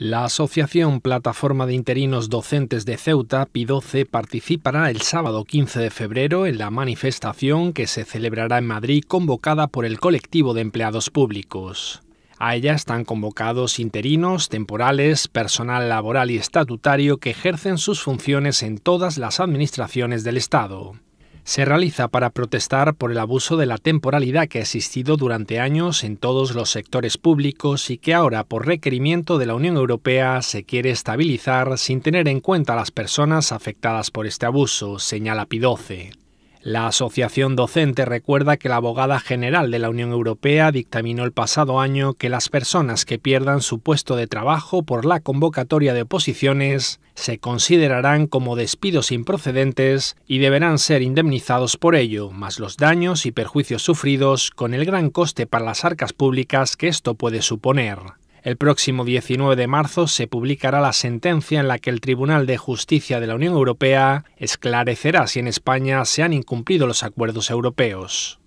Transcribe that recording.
La Asociación Plataforma de Interinos Docentes de Ceuta, PIDOCE, participará el sábado 15 de febrero en la manifestación que se celebrará en Madrid convocada por el colectivo de empleados públicos. A ella están convocados interinos, temporales, personal laboral y estatutario que ejercen sus funciones en todas las administraciones del Estado se realiza para protestar por el abuso de la temporalidad que ha existido durante años en todos los sectores públicos y que ahora, por requerimiento de la Unión Europea, se quiere estabilizar sin tener en cuenta a las personas afectadas por este abuso, señala Pidoce. La asociación docente recuerda que la abogada general de la Unión Europea dictaminó el pasado año que las personas que pierdan su puesto de trabajo por la convocatoria de oposiciones se considerarán como despidos improcedentes y deberán ser indemnizados por ello, más los daños y perjuicios sufridos con el gran coste para las arcas públicas que esto puede suponer. El próximo 19 de marzo se publicará la sentencia en la que el Tribunal de Justicia de la Unión Europea esclarecerá si en España se han incumplido los acuerdos europeos.